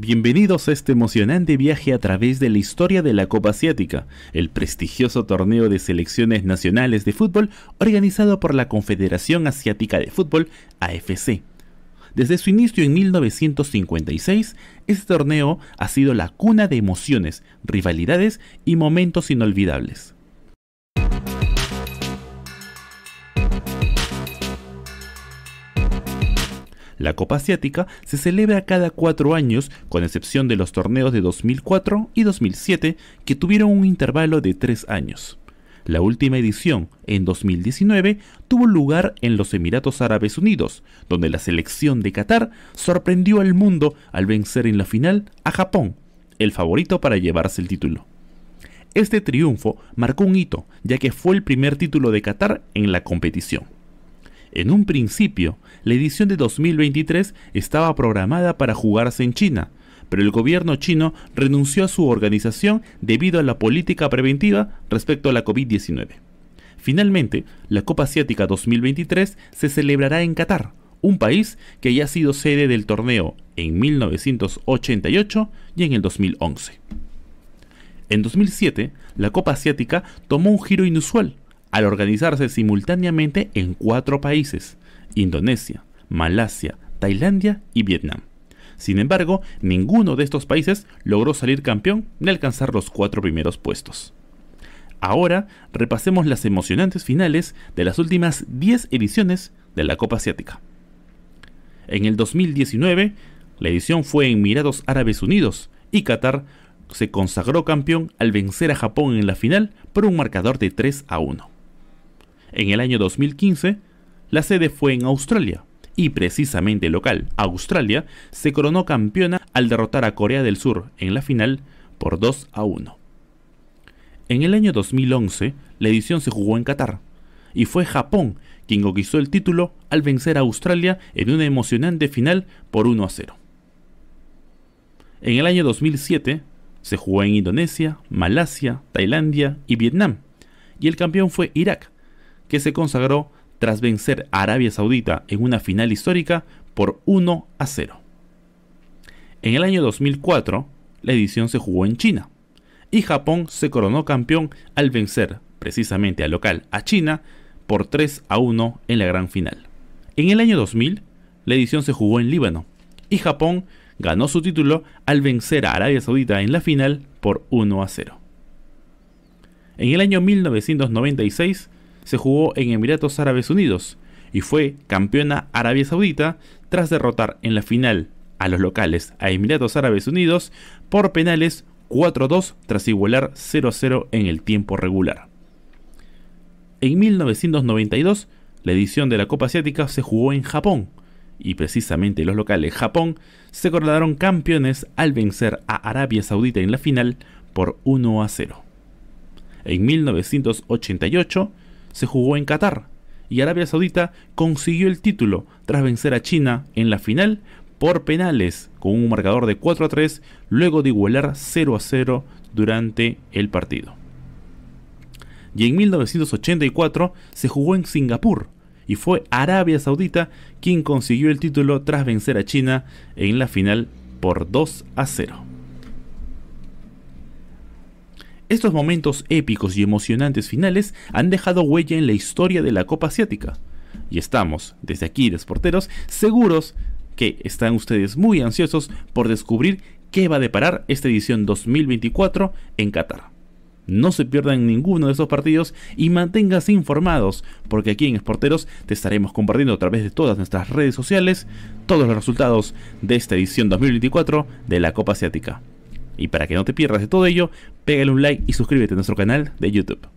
Bienvenidos a este emocionante viaje a través de la historia de la Copa Asiática, el prestigioso torneo de selecciones nacionales de fútbol organizado por la Confederación Asiática de Fútbol, AFC. Desde su inicio en 1956, este torneo ha sido la cuna de emociones, rivalidades y momentos inolvidables. La Copa Asiática se celebra cada cuatro años, con excepción de los torneos de 2004 y 2007, que tuvieron un intervalo de tres años. La última edición, en 2019, tuvo lugar en los Emiratos Árabes Unidos, donde la selección de Qatar sorprendió al mundo al vencer en la final a Japón, el favorito para llevarse el título. Este triunfo marcó un hito, ya que fue el primer título de Qatar en la competición. En un principio, la edición de 2023 estaba programada para jugarse en China, pero el gobierno chino renunció a su organización debido a la política preventiva respecto a la COVID-19. Finalmente, la Copa Asiática 2023 se celebrará en Qatar, un país que ya ha sido sede del torneo en 1988 y en el 2011. En 2007, la Copa Asiática tomó un giro inusual al organizarse simultáneamente en cuatro países, Indonesia, Malasia, Tailandia y Vietnam. Sin embargo, ninguno de estos países logró salir campeón ni alcanzar los cuatro primeros puestos. Ahora repasemos las emocionantes finales de las últimas 10 ediciones de la Copa Asiática. En el 2019, la edición fue en Mirados Árabes Unidos y Qatar se consagró campeón al vencer a Japón en la final por un marcador de 3 a 1. En el año 2015, la sede fue en Australia, y precisamente local, Australia, se coronó campeona al derrotar a Corea del Sur en la final por 2 a 1. En el año 2011, la edición se jugó en Qatar, y fue Japón quien conquistó el título al vencer a Australia en una emocionante final por 1 a 0. En el año 2007 se jugó en Indonesia, Malasia, Tailandia y Vietnam, y el campeón fue Irak, que se consagró tras vencer a Arabia Saudita en una final histórica por 1 a 0. En el año 2004, la edición se jugó en China, y Japón se coronó campeón al vencer precisamente al local, a China, por 3 a 1 en la gran final. En el año 2000, la edición se jugó en Líbano, y Japón ganó su título al vencer a Arabia Saudita en la final por 1 a 0. En el año 1996, se jugó en Emiratos Árabes Unidos y fue campeona Arabia Saudita tras derrotar en la final a los locales a Emiratos Árabes Unidos por penales 4-2 tras igualar 0-0 en el tiempo regular. En 1992, la edición de la Copa Asiática se jugó en Japón, y precisamente los locales Japón se coronaron campeones al vencer a Arabia Saudita en la final por 1 a 0. En 1988, se jugó en Qatar y Arabia Saudita consiguió el título tras vencer a China en la final por penales con un marcador de 4 a 3 luego de igualar 0 a 0 durante el partido. Y en 1984 se jugó en Singapur y fue Arabia Saudita quien consiguió el título tras vencer a China en la final por 2 a 0. Estos momentos épicos y emocionantes finales han dejado huella en la historia de la Copa Asiática. Y estamos, desde aquí, de Esporteros seguros que están ustedes muy ansiosos por descubrir qué va a deparar esta edición 2024 en Qatar. No se pierdan ninguno de esos partidos y manténganse informados, porque aquí en Esporteros te estaremos compartiendo a través de todas nuestras redes sociales todos los resultados de esta edición 2024 de la Copa Asiática. Y para que no te pierdas de todo ello, pégale un like y suscríbete a nuestro canal de YouTube.